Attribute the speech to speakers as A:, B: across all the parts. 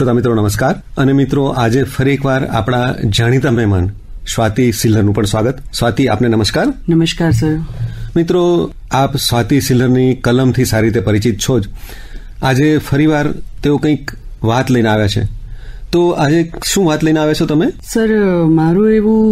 A: શ્રોતા મિત્રો નમસ્કાર અને મિત્રો આજે ફરી એકવાર આપણા જાણીતા મહેમાન સ્વાતિ સિલ્લરનું પણ સ્વાગત સ્વાતિ આપને નમસ્કાર નમસ્કાર સર મિત્રો આપ સ્વાતિ સિલ્લરની કલમથી સારી રીતે પરિચિત છો જ આજે ફરીવાર તેઓ કંઈક વાત લઈને આવ્યા છે તો આજે શું વાત લઈને આવ્યા છો તમે સર મારું એવું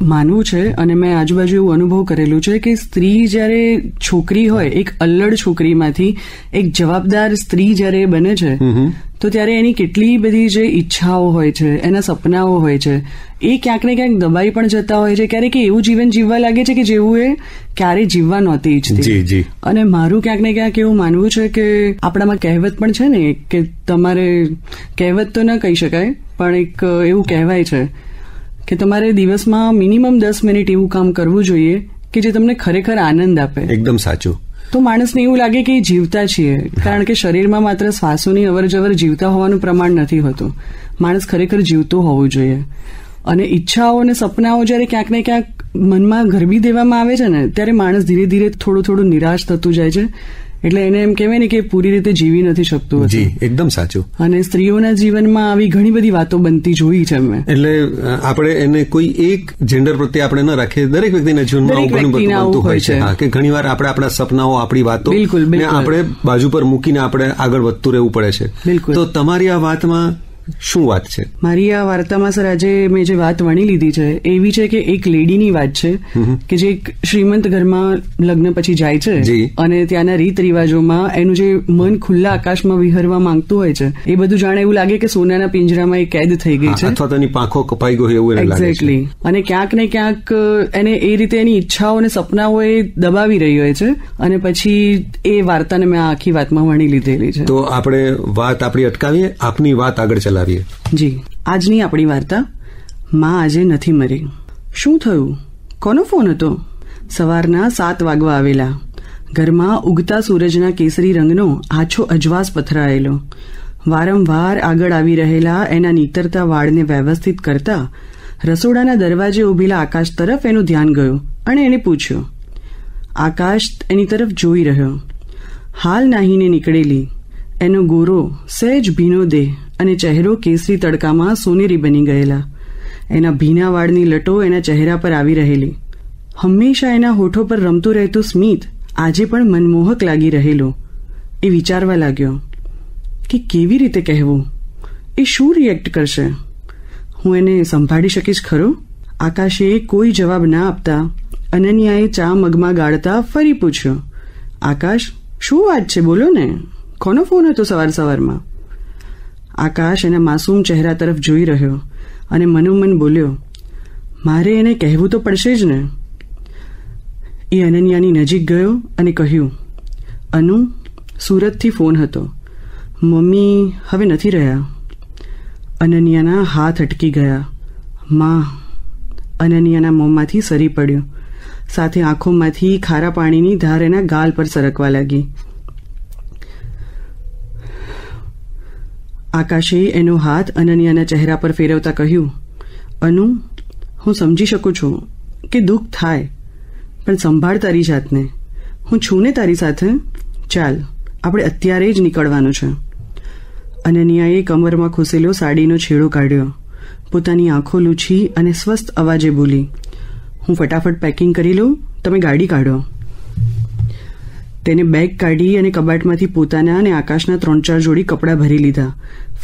B: માનવું છે અને મેં આજુબાજુ એવું અનુભવ કરેલું છે કે સ્ત્રી જ્યારે છોકરી હોય એક અલ્લડ છોકરીમાંથી એક જવાબદાર સ્ત્રી જ્યારે બને છે તો ત્યારે એની કેટલી બધી જે ઈચ્છાઓ હોય છે એના સપનાઓ હોય છે એ ક્યાંક ને ક્યાંક દબાઈ પણ જતા હોય છે ક્યારેક એવું જીવન જીવવા લાગે છે કે જેવું એ ક્યારેય જીવવા નહોતી ઈચ્છતી અને મારું ક્યાંક ને ક્યાંક એવું માનવું છે કે આપણામાં કહેવત પણ છે ને કે તમારે કહેવત તો ન કહી શકાય પણ એક એવું કહેવાય છે કે તમારે દિવસમાં મિનિમમ દસ મિનિટ એવું કામ કરવું જોઈએ કે જે તમને ખરેખર આનંદ આપે એકદમ સાચું તો માણસને એવું લાગે કે જીવતા છીએ કારણ કે શરીરમાં માત્ર શ્વાસોની અવરજવર જીવતા હોવાનું પ્રમાણ નથી હોતું માણસ ખરેખર જીવતો હોવું જોઈએ અને ઈચ્છાઓ અને સપનાઓ જ્યારે ક્યાંક ને ક્યાંક મનમાં ગરબી દેવામાં આવે છે ને ત્યારે માણસ ધીરે ધીરે થોડું થોડું નિરાશ થતું જાય છે એટલે એને એમ કહેવાય ને કે પૂરી રીતે જીવી નથી શકતું જી એકદમ સાચું અને સ્ત્રીઓના જીવનમાં આવી ઘણી બધી વાતો બનતી જોઈ છે મેં
A: એટલે આપણે એને કોઈ એક જેન્ડર પ્રત્યે આપણે ન રાખીએ દરેક વ્યક્તિના જીવનમાં ઘણું બધું બનતું હોય છે કે વાર આપણે આપણા સપનાઓ આપણી વાતો બિલકુલ આપણે બાજુ પર મૂકીને આપણે આગળ વધતું રહેવું પડે છે બિલકુલ તો તમારી આ વાતમાં શું વાત છે
B: મારી આ વાર્તામાં સર આજે મેં જે વાત વણી લીધી છે એવી છે કે એક લેડીની વાત છે કે જે એક શ્રીમંત ઘરમાં લગ્ન પછી જાય છે અને ત્યાંના રીત રિવાજોમાં એનું જે મન ખુલ્લા આકાશમાં વિહરવા માંગતું હોય છે એ બધું જાણે એવું લાગે કે સોનાના પિંજરામાં એ કેદ થઈ ગઈ છે અથવા
A: તેની પાંખો કપાઈ ગઈ એવું એક્ઝેક્ટલી
B: અને ક્યાંક ને ક્યાંક એને એ રીતે એની ઈચ્છાઓ અને સપનાઓ એ દબાવી રહી હોય છે અને પછી એ વાર્તાને મેં આખી વાતમાં વણી લીધેલી છે તો
A: આપણે વાત આપણી અટકાવીએ આપની વાત આગળ ચાલે ચલાવીએ
B: જી આજની આપણી વાર્તા માં આજે નથી મરી શું થયું કોનો ફોન હતો સવારના સાત વાગવા આવેલા ઘરમાં ઉગતા સૂરજના કેસરી રંગનો આછો અજવાસ પથરાયેલો વારંવાર આગળ આવી રહેલા એના નીતરતા વાળને વ્યવસ્થિત કરતા રસોડાના દરવાજે ઉભેલા આકાશ તરફ એનું ધ્યાન ગયું અને એને પૂછ્યું આકાશ એની તરફ જોઈ રહ્યો હાલ નાહીને નીકળેલી એનો ગોરો સહેજ ભીનો દેહ અને ચહેરો કેસરી તડકામાં સોનેરી બની ગયેલા એના ભીના વાળની લટો એના ચહેરા પર આવી રહેલી હંમેશા એના હોઠો પર રમતું રહેતું સ્મિત આજે પણ મનમોહક લાગી રહેલો એ વિચારવા લાગ્યો કે કેવી રીતે કહેવું એ શું રિએક્ટ કરશે હું એને સંભાળી શકીશ ખરો આકાશે કોઈ જવાબ ના આપતા અનન્યાએ ચા મગમાં ગાળતા ફરી પૂછ્યો આકાશ શું વાત છે બોલો ને કોનો ફોન હતો સવાર સવારમાં આકાશ એના માસૂમ ચહેરા તરફ જોઈ રહ્યો અને મનોમન બોલ્યો મારે એને કહેવું તો પડશે જ ને એ અનન્યાની નજીક ગયો અને કહ્યું અનુ સુરતથી ફોન હતો મમ્મી હવે નથી રહ્યા અનન્યાના હાથ અટકી ગયા માં અનન્યાના મોંમાંથી સરી પડ્યું સાથે આંખોમાંથી ખારા પાણીની ધાર એના ગાલ પર સરકવા લાગી આકાશે એનો હાથ અનન્યાના ચહેરા પર ફેરવતા કહ્યું અનુ હું સમજી શકું છું કે દુઃખ થાય પણ સંભાળ તારી જાતને હું છું ને તારી સાથે ચાલ આપણે અત્યારે જ નીકળવાનું છે અનન્યાએ કમરમાં ખુસેલો સાડીનો છેડો કાઢ્યો પોતાની આંખો લૂછી અને સ્વસ્થ અવાજે બોલી હું ફટાફટ પેકિંગ કરી લઉં તમે ગાડી કાઢો તેને બેગ કાઢી અને કબાટમાંથી પોતાના અને આકાશના ત્રણ ચાર જોડી કપડાં ભરી લીધા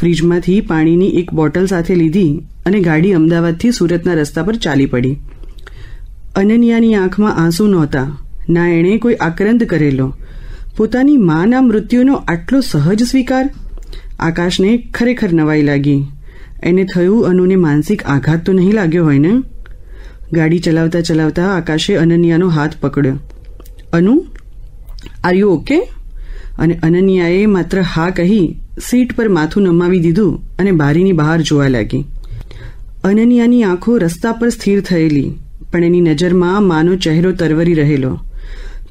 B: ફ્રીજમાંથી પાણીની એક બોટલ સાથે લીધી અને ગાડી અમદાવાદથી સુરતના રસ્તા પર ચાલી પડી અનન્યાની આંખમાં આંસુ નહોતા ના એણે કોઈ આક્રંદ કરેલો પોતાની માના મૃત્યુનો આટલો સહજ સ્વીકાર આકાશને ખરેખર નવાઈ લાગી એને થયું અનુને માનસિક આઘાત તો નહીં લાગ્યો હોય ને ગાડી ચલાવતા ચલાવતા આકાશે અનન્યાનો હાથ પકડ્યો અનુ આર યુ ઓકે અને અનન્યાએ માત્ર હા કહી સીટ પર માથું નમાવી દીધું અને બારીની બહાર જોવા લાગી અનન્યાની આંખો રસ્તા પર સ્થિર થયેલી પણ એની નજરમાં માનો ચહેરો તરવરી રહેલો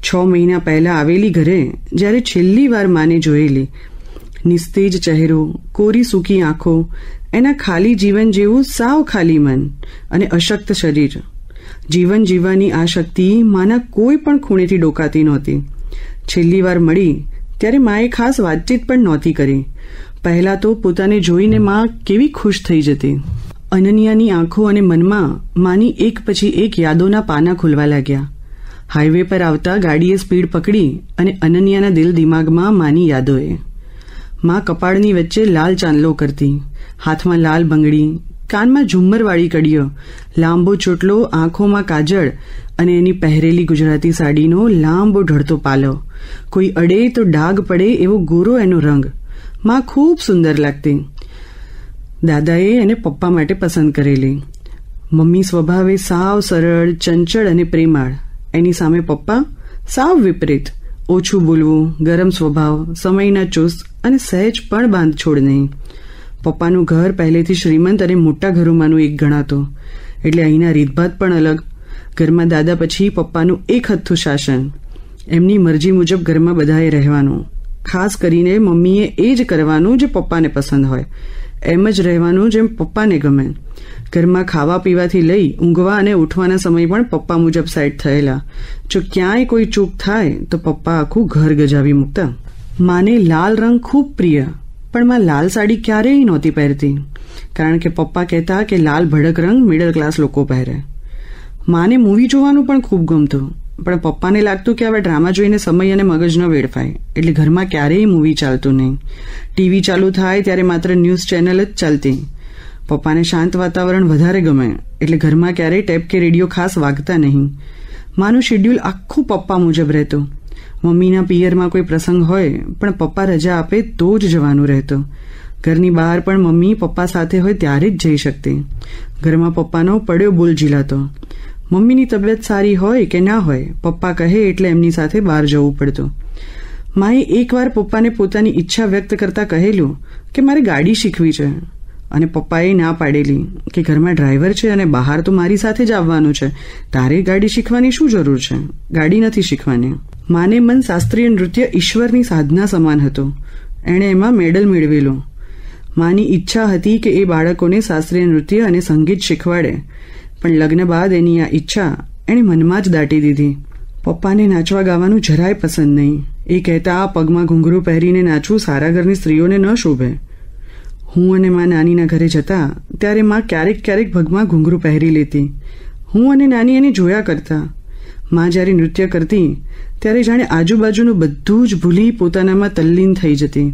B: છ મહિના પહેલા આવેલી ઘરે જ્યારે છેલ્લી વાર માને જોયેલી નિસ્તેજ ચહેરો કોરી સૂકી આંખો એના ખાલી જીવન જેવું સાવ ખાલી મન અને અશક્ત શરીર જીવન જીવવાની આ શક્તિ માના કોઈ પણ ખૂણેથી ડોકાતી નહોતી છેલ્લી વાર મળી ત્યારે માએ ખાસ વાતચીત પણ નહોતી કરી પહેલાં તો પોતાને જોઈને મા કેવી ખુશ થઈ જતી અનન્યાની આંખો અને મનમાં માની એક પછી એક યાદોના પાના ખુલવા લાગ્યા હાઈવે પર આવતા ગાડીએ સ્પીડ પકડી અને અનન્યાના દિલ દિમાગમાં માની યાદોએ મા કપાળની વચ્ચે લાલ ચાંદલો કરતી હાથમાં લાલ બંગડી કાનમાં ઝુમ્મરવાળી કડીઓ લાંબો ચોટલો આંખોમાં કાજળ અને એની પહેરેલી ગુજરાતી સાડીનો લાંબો ઢળતો પાલો કોઈ અડે તો ડાઘ પડે એવો ગોરો એનો રંગ માં ખૂબ સુંદર લાગતી દાદાએ એને પપ્પા માટે પસંદ કરેલી મમ્મી સ્વભાવે સાવ સરળ ચંચળ અને પ્રેમાળ એની સામે પપ્પા સાવ વિપરીત ઓછું બોલવું ગરમ સ્વભાવ સમયના ચુસ્ત અને સહેજ પણ બાંધ છોડ નહીં પપ્પાનું ઘર પહેલેથી શ્રીમંત અને મોટા ઘરોમાંનું એક ગણાતું એટલે અહીંના રીતભાત પણ અલગ ઘરમાં દાદા પછી પપ્પાનું એક હથ્થું શાસન એમની મરજી મુજબ ઘરમાં બધાએ રહેવાનું ખાસ કરીને મમ્મીએ એ જ કરવાનું જે પપ્પાને પસંદ હોય એમ જ રહેવાનું જેમ પપ્પાને ગમે ઘરમાં ખાવા પીવાથી લઈ ઊંઘવા અને ઉઠવાના સમય પણ પપ્પા મુજબ સેટ થયેલા જો ક્યાંય કોઈ ચૂક થાય તો પપ્પા આખું ઘર ગજાવી મૂકતા માને લાલ રંગ ખૂબ પ્રિય પણ માં લાલ સાડી ક્યારેય નહોતી પહેરતી કારણ કે પપ્પા કહેતા કે લાલ ભડક રંગ મિડલ ક્લાસ લોકો પહેરે માને મૂવી જોવાનું પણ ખૂબ ગમતું પણ પપ્પાને લાગતું કે હવે ડ્રામા જોઈને સમય અને મગજ ન વેડફાય એટલે ઘરમાં ક્યારેય મૂવી ચાલતું નહીં ટીવી ચાલુ થાય ત્યારે માત્ર ન્યૂઝ ચેનલ જ ચાલતી પપ્પાને શાંત વાતાવરણ વધારે ગમે એટલે ઘરમાં ક્યારેય ટેપ કે રેડિયો ખાસ વાગતા નહીં માનું શેડ્યુલ આખું પપ્પા મુજબ રહેતું મમ્મીના પિયરમાં કોઈ પ્રસંગ હોય પણ પપ્પા રજા આપે તો જ જવાનું રહેતો ઘરની બહાર પણ મમ્મી પપ્પા સાથે હોય ત્યારે જ જઈ શકતી ઘરમાં પપ્પાનો પડ્યો બોલ ઝીલાતો મમ્મીની તબિયત સારી હોય કે ના હોય પપ્પા કહે એટલે એમની સાથે બહાર જવું પડતું માએ એકવાર પપ્પાને પોતાની ઈચ્છા વ્યક્ત કરતા કહેલું કે મારે ગાડી શીખવી છે અને પપ્પાએ ના પાડેલી કે ઘરમાં ડ્રાઈવર છે અને બહાર તો મારી સાથે જ આવવાનું છે તારે ગાડી શીખવાની શું જરૂર છે ગાડી નથી શીખવાની માને મન શાસ્ત્રીય નૃત્ય ઈશ્વરની સાધના સમાન હતો એણે એમાં મેડલ મેળવેલો માની ઈચ્છા હતી કે એ બાળકોને શાસ્ત્રીય નૃત્ય અને સંગીત શીખવાડે પણ લગ્ન બાદ એની આ ઈચ્છા એણે મનમાં જ દાટી દીધી પપ્પાને નાચવા ગાવાનું જરાય પસંદ નહીં એ કહેતા આ પગમાં ઘૂંઘરું પહેરીને નાચવું સારા ઘરની સ્ત્રીઓને ન શોભે હું અને મા નાનીના ઘરે જતા ત્યારે મા ક્યારેક ક્યારેક પગમાં ઘૂંઘરું પહેરી લેતી હું અને નાની એને જોયા કરતા માં જ્યારે નૃત્ય કરતી ત્યારે જાણે આજુબાજુનું બધું જ ભૂલી પોતાનામાં તલ્લીન થઈ જતી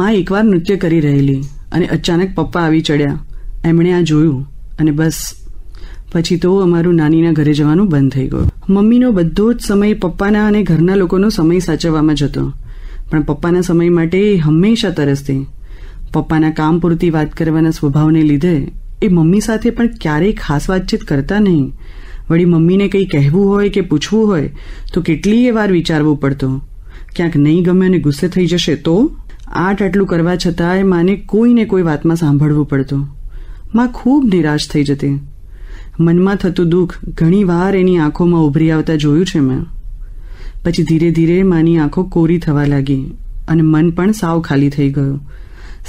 B: માં એકવાર નૃત્ય કરી રહેલી અને અચાનક પપ્પા આવી ચડ્યા એમણે આ જોયું અને બસ પછી તો અમારું નાનીના ઘરે જવાનું બંધ થઈ ગયું મમ્મીનો બધો જ સમય પપ્પાના અને ઘરના લોકોનો સમય સાચવવામાં જ હતો પણ પપ્પાના સમય માટે હંમેશા તરસતી પપ્પાના કામ પૂરતી વાત કરવાના સ્વભાવને લીધે એ મમ્મી સાથે પણ ક્યારેય ખાસ વાતચીત કરતા નહીં વળી મમ્મીને કંઈ કહેવું હોય કે પૂછવું હોય તો કેટલીય વાર વિચારવું પડતો ક્યાંક નહીં ગમે અને ગુસ્સે થઈ જશે તો આટ આટલું કરવા છતાંય માને કોઈને કોઈ વાતમાં સાંભળવું પડતું માં ખૂબ નિરાશ થઈ જતી મનમાં થતું દુઃખ ઘણીવાર એની આંખોમાં ઉભરી આવતા જોયું છે મેં પછી ધીરે ધીરે માની આંખો કોરી થવા લાગી અને મન પણ સાવ ખાલી થઈ ગયું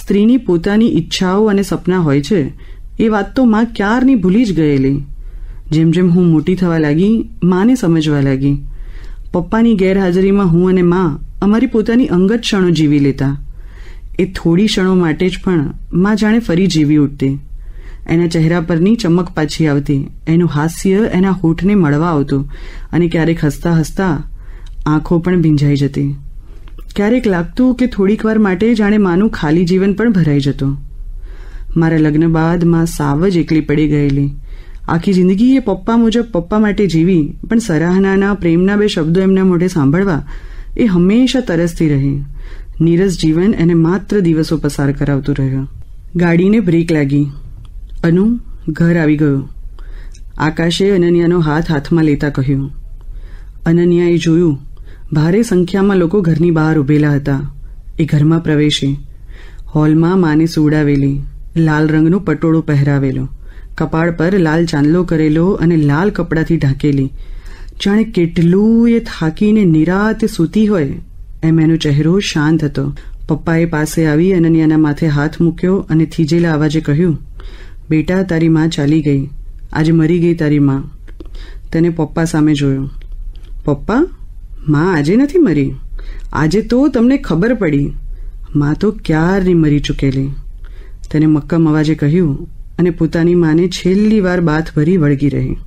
B: સ્ત્રીની પોતાની ઈચ્છાઓ અને સપના હોય છે એ વાત તો માં ક્યારની ભૂલી જ ગયેલી જેમ જેમ હું મોટી થવા લાગી માને સમજવા લાગી પપ્પાની ગેરહાજરીમાં હું અને મા અમારી પોતાની અંગત ક્ષણો જીવી લેતા એ થોડી ક્ષણો માટે જ પણ મા જાણે ફરી જીવી ઉઠતી એના ચહેરા પરની ચમક પાછી આવતી એનું હાસ્ય એના હોઠને મળવા આવતું અને ક્યારેક હસતા હસતા આંખો પણ ભીંજાઈ જતી ક્યારેક લાગતું કે થોડીક વાર માટે જાણે માનું ખાલી જીવન પણ ભરાઈ જતું મારા લગ્ન બાદ મા સાવ જ એકલી પડી ગયેલી આખી જિંદગી એ પપ્પા મુજબ પપ્પા માટે જીવી પણ સરાહનાના પ્રેમના બે શબ્દો એમના મોઢે સાંભળવા એ હંમેશા તરસતી રહી નીરસ જીવન એને માત્ર દિવસો પસાર કરાવતું રહ્યો ગાડીને બ્રેક લાગી અનુ ઘર આવી ગયું આકાશે અનન્યાનો હાથ હાથમાં લેતા કહ્યું અનન્યાએ જોયું ભારે સંખ્યામાં લોકો ઘરની બહાર ઉભેલા હતા એ ઘરમાં પ્રવેશી હોલમાં માને સુવડાવેલી લાલ રંગનો પટોળું પહેરાવેલો કપાળ પર લાલ ચાંદલો કરેલો અને લાલ કપડાથી ઢાંકેલી જાણે કેટલું એ થાકીને નિરાત સૂતી હોય એમ એનો ચહેરો શાંત હતો પપ્પાએ પાસે આવી અનન્યાના માથે હાથ મૂક્યો અને થીજેલા અવાજે કહ્યું બેટા તારી માં ચાલી ગઈ આજે મરી ગઈ તારી માં તેને પપ્પા સામે જોયો પપ્પા માં આજે નથી મરી આજે તો તમને ખબર પડી માં તો ક્યારની મરી ચૂકેલી તેને મક્કમ અવાજે કહ્યું અને પોતાની માને છેલ્લી વાર બાથ ભરી વળગી રહી